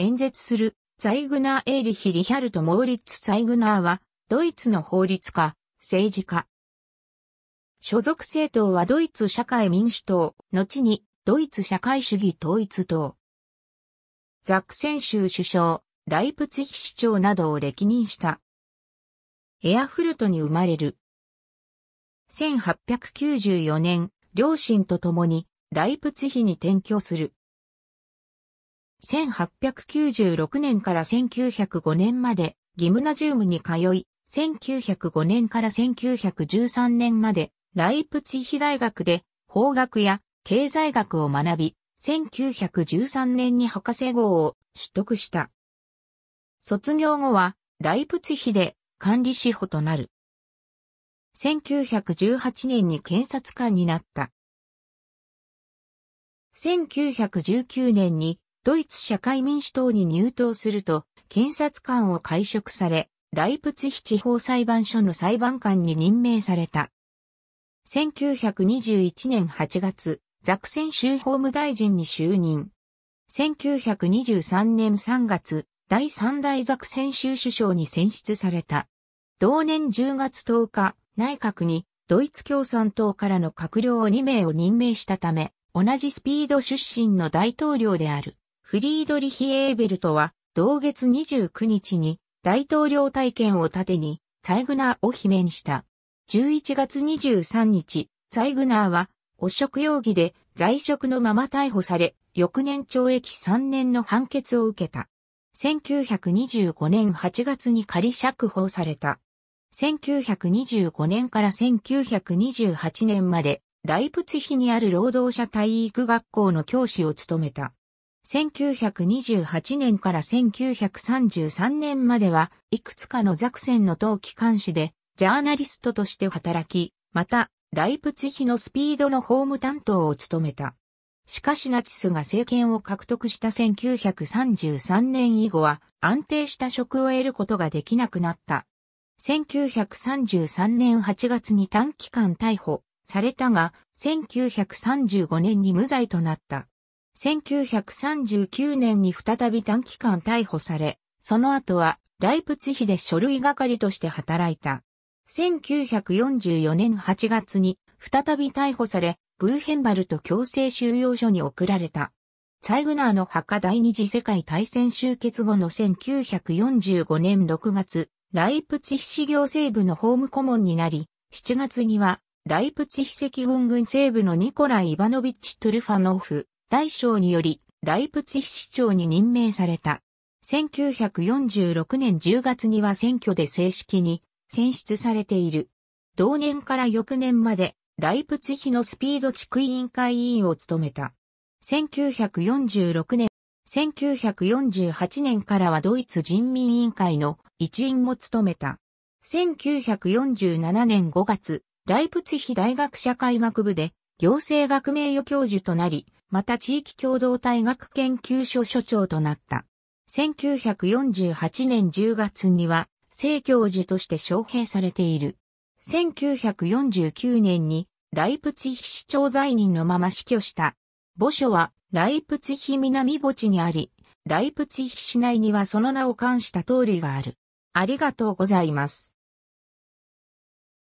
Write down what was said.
演説するザイグナー・エーリヒ・リヒャルト・モーリッツ・ザイグナーは、ドイツの法律家、政治家。所属政党はドイツ社会民主党、後にドイツ社会主義統一党。ザクセン州首相、ライプツヒ市長などを歴任した。エアフルトに生まれる。1894年、両親と共にライプツヒに転居する。1896年から1905年まで、ギムナジウムに通い、1905年から1913年まで、ライプツィヒ大学で、法学や経済学を学び、1913年に博士号を取得した。卒業後は、ライプツィヒで管理司法となる。1918年に検察官になった。1919年にドイツ社会民主党に入党すると、検察官を解職され、ライプツヒ地方裁判所の裁判官に任命された。1921年8月、ザクセン州法務大臣に就任。1923年3月、第3代ザクセン州首相に選出された。同年10月10日、内閣にドイツ共産党からの閣僚2名を任命したため、同じスピード出身の大統領である。フリードリヒ・エーベルトは、同月29日に大統領体験を盾に、ザイグナーを罷免した。11月23日、ザイグナーは、汚職容疑で在職のまま逮捕され、翌年懲役3年の判決を受けた。1925年8月に仮釈放された。1925年から1928年まで、ライプツヒにある労働者体育学校の教師を務めた。1928年から1933年までは、いくつかのザクセンの当機関紙で、ジャーナリストとして働き、また、ライプツヒのスピードのホーム担当を務めた。しかしナチスが政権を獲得した1933年以後は安定した職を得ることができなくなった。1933年8月に短期間逮捕されたが、1935年に無罪となった。1939年に再び短期間逮捕され、その後はライプツヒで書類係として働いた。1944年8月に再び逮捕され、ブルヘンバルト強制収容所に送られた。ツァイグナーの墓第二次世界大戦終結後の1945年6月、ライプツヒ市行政部の法務顧問になり、7月には、ライプツヒ赤軍軍西部のニコライ・イバノビッチ・トゥルファノフ、大将により、ライプツィヒ市長に任命された。1946年10月には選挙で正式に選出されている。同年から翌年まで、ライプツィヒのスピード地区委員会委員を務めた。1946年、1948年からはドイツ人民委員会の一員も務めた。1947年5月、ライプツィヒ大学社会学部で行政学名誉教授となり、また地域共同体学研究所所長となった。1948年10月には、正教授として招聘されている。1949年に、ライプツィヒ市長在任のまま死去した。墓所は、ライプツィヒ南墓地にあり、ライプツィヒ市内にはその名を冠した通りがある。ありがとうございます。